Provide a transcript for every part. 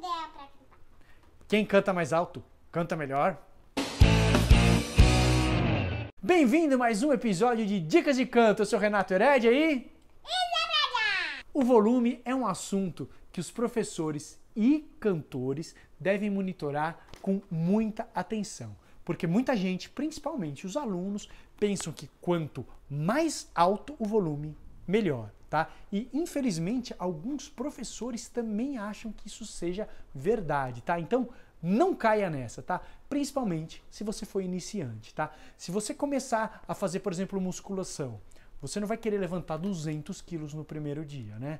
ideia pra cantar. Quem canta mais alto, canta melhor. Bem-vindo a mais um episódio de Dicas de Canto. Eu sou Renato Heredia e. O volume é um assunto que os professores e cantores devem monitorar com muita atenção, porque muita gente, principalmente os alunos, pensam que quanto mais alto o volume, melhor. Tá? E infelizmente alguns professores também acham que isso seja verdade, tá? Então não caia nessa, tá? Principalmente se você for iniciante, tá? Se você começar a fazer, por exemplo, musculação, você não vai querer levantar 200 quilos no primeiro dia, né?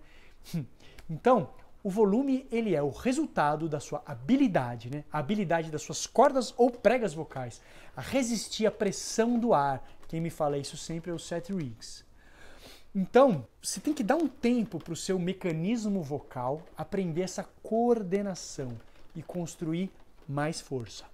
Então o volume ele é o resultado da sua habilidade, né? A habilidade das suas cordas ou pregas vocais a resistir à pressão do ar. Quem me fala isso sempre é o Seth Riggs. Então, você tem que dar um tempo para o seu mecanismo vocal aprender essa coordenação e construir mais força.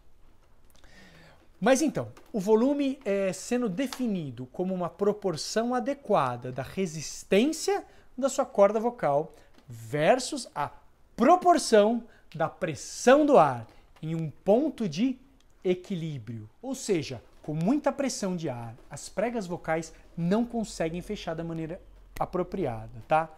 Mas então, o volume é sendo definido como uma proporção adequada da resistência da sua corda vocal versus a proporção da pressão do ar em um ponto de equilíbrio, ou seja, com muita pressão de ar, as pregas vocais não conseguem fechar da maneira apropriada, tá?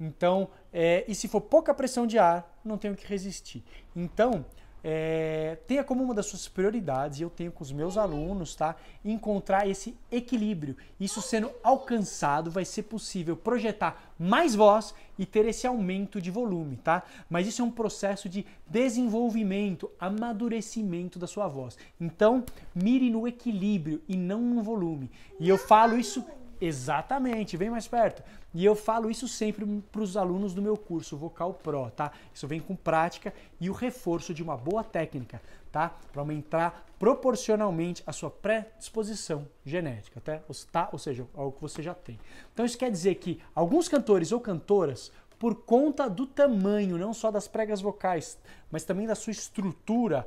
Então, é, e se for pouca pressão de ar, não tenho que resistir. Então, é, tenha como uma das suas prioridades, e eu tenho com os meus alunos, tá? Encontrar esse equilíbrio. Isso sendo alcançado, vai ser possível projetar mais voz e ter esse aumento de volume, tá? Mas isso é um processo de desenvolvimento, amadurecimento da sua voz. Então, mire no equilíbrio e não no volume. E eu falo isso Exatamente, vem mais perto. E eu falo isso sempre para os alunos do meu curso Vocal Pro, tá? Isso vem com prática e o reforço de uma boa técnica, tá? Para aumentar proporcionalmente a sua predisposição genética, tá? tá? Ou seja, algo que você já tem. Então isso quer dizer que alguns cantores ou cantoras por conta do tamanho, não só das pregas vocais, mas também da sua estrutura,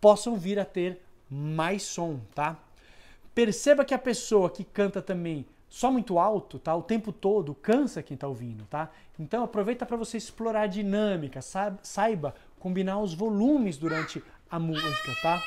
possam vir a ter mais som, tá? Perceba que a pessoa que canta também só muito alto, tá? O tempo todo cansa quem está ouvindo, tá? Então aproveita para você explorar a dinâmica, saiba combinar os volumes durante a música, tá?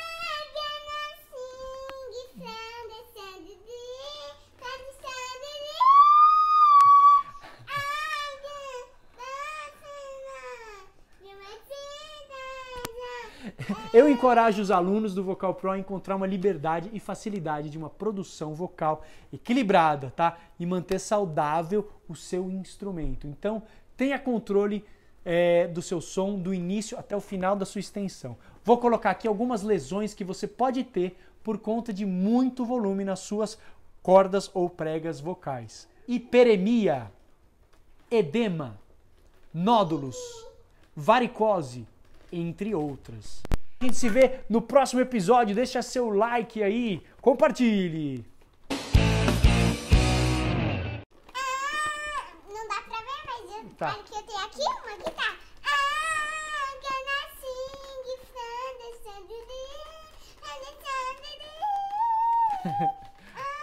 Eu encorajo os alunos do Vocal Pro a encontrar uma liberdade e facilidade de uma produção vocal equilibrada, tá? E manter saudável o seu instrumento. Então, tenha controle é, do seu som do início até o final da sua extensão. Vou colocar aqui algumas lesões que você pode ter por conta de muito volume nas suas cordas ou pregas vocais. Hiperemia, edema, nódulos, varicose, entre outras. A gente se vê no próximo episódio. Deixa seu like aí, compartilhe. Ah, não dá pra ver, mas eu, que eu tenho aqui uma guitarra. Ah, gonna sing thunder,